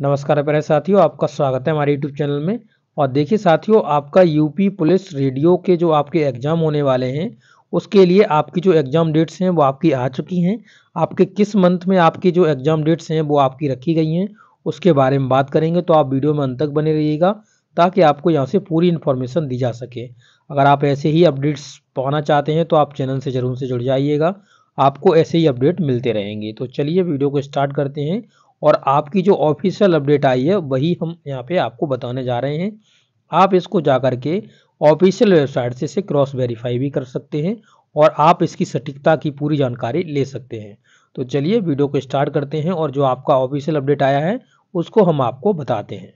नमस्कार प्यारे साथियों आपका स्वागत है हमारे यूट्यूब चैनल में और देखिए साथियों आपका यूपी पुलिस रेडियो के जो आपके एग्ज़ाम होने वाले हैं उसके लिए आपकी जो एग्ज़ाम डेट्स हैं वो आपकी आ चुकी हैं आपके किस मंथ में आपकी जो एग्ज़ाम डेट्स हैं वो आपकी रखी गई हैं उसके बारे में बात करेंगे तो आप वीडियो में अंत तक बने रहिएगा ताकि आपको यहाँ से पूरी इन्फॉर्मेशन दी जा सके अगर आप ऐसे ही अपडेट्स पाना चाहते हैं तो आप चैनल से ज़रूर से जुड़ जाइएगा आपको ऐसे ही अपडेट मिलते रहेंगे तो चलिए वीडियो को स्टार्ट करते हैं और आपकी जो ऑफिशियल अपडेट आई है वही हम यहाँ पे आपको बताने जा रहे हैं आप इसको जा कर के ऑफिशियल वेबसाइट से इसे क्रॉस वेरीफाई भी कर सकते हैं और आप इसकी सटीकता की पूरी जानकारी ले सकते हैं तो चलिए वीडियो को स्टार्ट करते हैं और जो आपका ऑफिशियल अपडेट आया है उसको हम आपको बताते हैं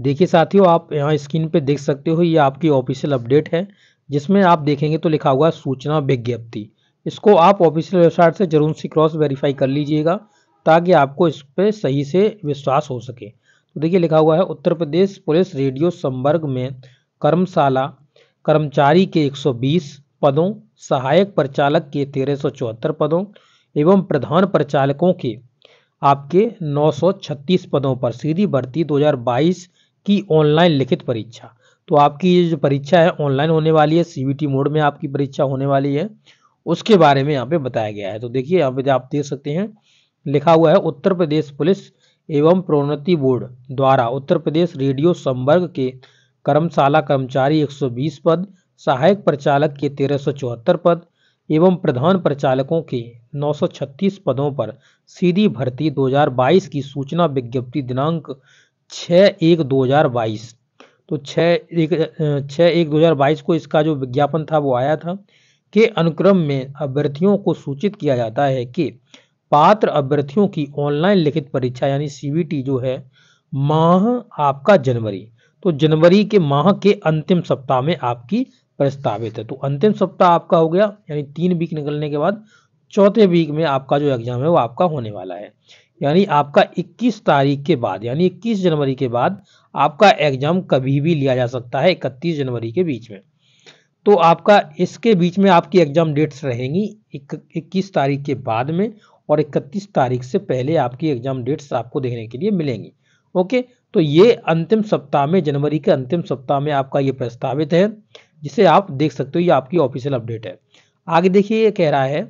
देखिए साथियों आप यहाँ स्क्रीन पे देख सकते हो ये आपकी ऑफिशियल अपडेट है जिसमें आप देखेंगे तो लिखा हुआ है सूचना विज्ञप्ति इसको आप ऑफिशियल वेबसाइट से जरूर सी क्रॉस वेरीफाई कर लीजिएगा ताकि आपको इस पर सही से विश्वास हो सके तो देखिए लिखा हुआ है उत्तर प्रदेश पुलिस रेडियो संवर्ग में कर्मशाला कर्मचारी के 120 पदों सहायक परिचालक के तेरह पदों एवं प्रधान परिचालकों के आपके 936 पदों पर सीधी भर्ती 2022 की ऑनलाइन लिखित परीक्षा तो आपकी ये जो परीक्षा है ऑनलाइन होने वाली है सीबीटी मोड में आपकी परीक्षा होने वाली है उसके बारे में यहाँ पे बताया गया है तो देखिए यहाँ पे आप देख सकते हैं लिखा हुआ है उत्तर प्रदेश पुलिस एवं प्रोन्नति बोर्ड द्वारा उत्तर प्रदेश रेडियो संवर्ग के कर्मशाला कर्मचारी 120 पद सहायक प्रचालक के तेरह पद एवं प्रधान प्रचालकों के 936 पदों पर सीधी भर्ती 2022 की सूचना विज्ञप्ति दिनांक 6 एक 2022 तो 6 एक 6 एक 2022 को इसका जो विज्ञापन था वो आया था के अनुक्रम में अभ्यर्थियों को सूचित किया जाता है कि पात्र अभ्यर्थियों की ऑनलाइन लिखित परीक्षा यानी सीबीटी जो है माह आपका जनवरी तो जनवरी के माह के अंतिम सप्ताह में आपकी प्रस्तावित है तो अंतिम सप्ताह आपका हो गया यानी तीन वीक निकलने के बाद चौथे वीक में आपका जो एग्जाम है वो आपका होने वाला है यानी आपका 21 तारीख के बाद यानी 21 जनवरी के बाद आपका एग्जाम कभी भी लिया जा सकता है 31 जनवरी के बीच में तो आपका इसके बीच में आपकी एग्जाम डेट्स रहेंगी इक्कीस तारीख के बाद में और 31 तारीख से पहले आपकी एग्जाम डेट्स आपको देखने के लिए मिलेंगी ओके तो ये अंतिम सप्ताह में जनवरी के अंतिम सप्ताह में आपका ये प्रस्तावित है जिसे आप देख सकते हो ये आपकी ऑफिशियल अपडेट है आगे देखिए ये कह रहा है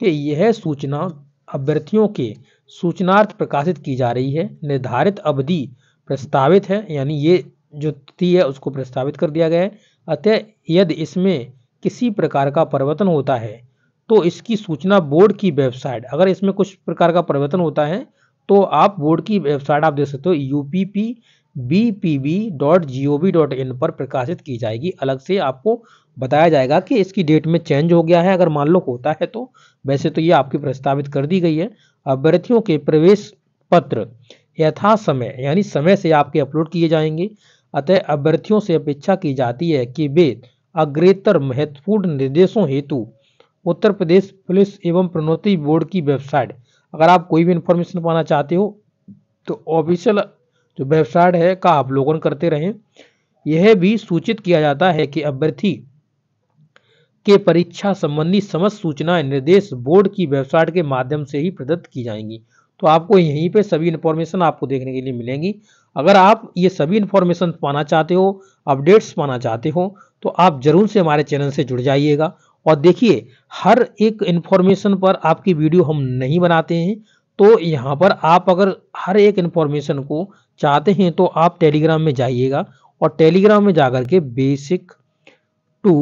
कि यह सूचना अभ्यर्थियों के सूचनार्थ प्रकाशित की जा रही है निर्धारित अवधि प्रस्तावित है यानी ये जो तिथि है उसको प्रस्तावित कर दिया गया है अतः यदि इसमें किसी प्रकार का परिवर्तन होता है तो इसकी सूचना बोर्ड की वेबसाइट अगर इसमें कुछ प्रकार का परिवर्तन होता है तो आप बोर्ड की वेबसाइट आप देख सकते हो U P B P B dot G O V dot in पर प्रकाशित की जाएगी अलग से आपको बताया जाएगा कि इसकी डेट में चेंज हो गया है अगर मान लो होता है तो वैसे तो ये आपकी प्रस्तावित कर दी गई है अभ्यर्थियों के प्रवेश पत्र यथा समय यानी समय से आपके अपलोड किए जाएंगे अतः अभ्यर्थियों से अपेक्षा की जाती है कि वे अग्रेतर महत्वपूर्ण निर्देशों हेतु उत्तर प्रदेश पुलिस एवं प्रणोति बोर्ड की वेबसाइट अगर आप कोई भी इंफॉर्मेशन पाना चाहते हो तो ऑफिशियल जो वेबसाइट है का अवलोकन करते रहें यह भी सूचित किया जाता है कि अभ्यर्थी के परीक्षा संबंधी समस्त सूचना निर्देश बोर्ड की वेबसाइट के माध्यम से ही प्रदत्त की जाएंगी तो आपको यहीं पे सभी इंफॉर्मेशन आपको देखने के लिए मिलेंगी अगर आप ये सभी इंफॉर्मेशन पाना चाहते हो अपडेट्स पाना चाहते हो तो आप जरूर से हमारे चैनल से जुड़ जाइएगा और देखिए हर एक इन्फॉर्मेशन पर आपकी वीडियो हम नहीं बनाते हैं तो यहाँ पर आप अगर हर एक इन्फॉर्मेशन को चाहते हैं तो आप टेलीग्राम में जाइएगा और टेलीग्राम में जाकर के बेसिक टू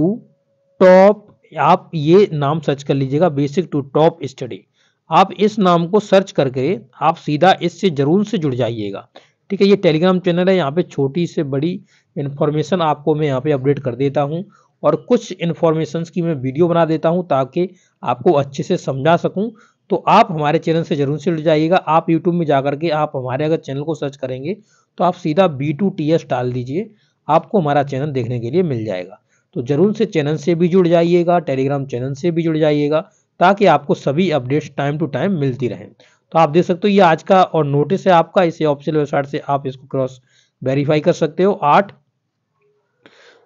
टॉप आप ये नाम सर्च कर लीजिएगा बेसिक टू टॉप स्टडी आप इस नाम को सर्च करके आप सीधा इससे जरूर से जुड़ जाइएगा ठीक है ये टेलीग्राम चैनल है यहाँ पे छोटी से बड़ी इन्फॉर्मेशन आपको मैं यहाँ पे अपडेट कर देता हूँ और कुछ इन्फॉर्मेशन की मैं वीडियो बना देता हूँ ताकि आपको अच्छे से समझा सकूँ तो आप हमारे चैनल से जरूर से जुड़ जाइएगा आप यूट्यूब में जाकर के आप हमारे अगर चैनल को सर्च करेंगे तो आप सीधा बी टू टी एस डाल दीजिए आपको हमारा चैनल देखने के लिए मिल जाएगा तो जरूर से चैनल से भी जुड़ जाइएगा टेलीग्राम चैनल से भी जुड़ जाइएगा ताकि आपको सभी अपडेट्स टाइम टू टाइम मिलती रहें तो आप देख सकते हो ये आज का और नोटिस है आपका इसे ऑफिशियल वेबसाइट से आप इसको क्रॉस वेरीफाई कर सकते हो आठ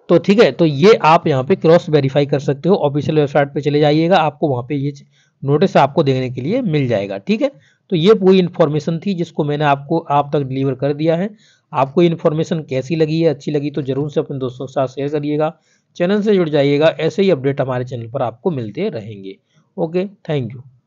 तो ठीक है तो ये आप यहाँ पे क्रॉस वेरीफाई कर सकते हो ऑफिशियल वेबसाइट पे चले जाइएगा आपको वहाँ पे ये नोटिस आपको देखने के लिए मिल जाएगा ठीक है तो ये पूरी इन्फॉर्मेशन थी जिसको मैंने आपको आप तक डिलीवर कर दिया है आपको इन्फॉर्मेशन कैसी लगी है अच्छी लगी तो जरूर से अपने दोस्तों के साथ शेयर करिएगा चैनल से जुड़ जाइएगा ऐसे ही अपडेट हमारे चैनल पर आपको मिलते रहेंगे ओके थैंक यू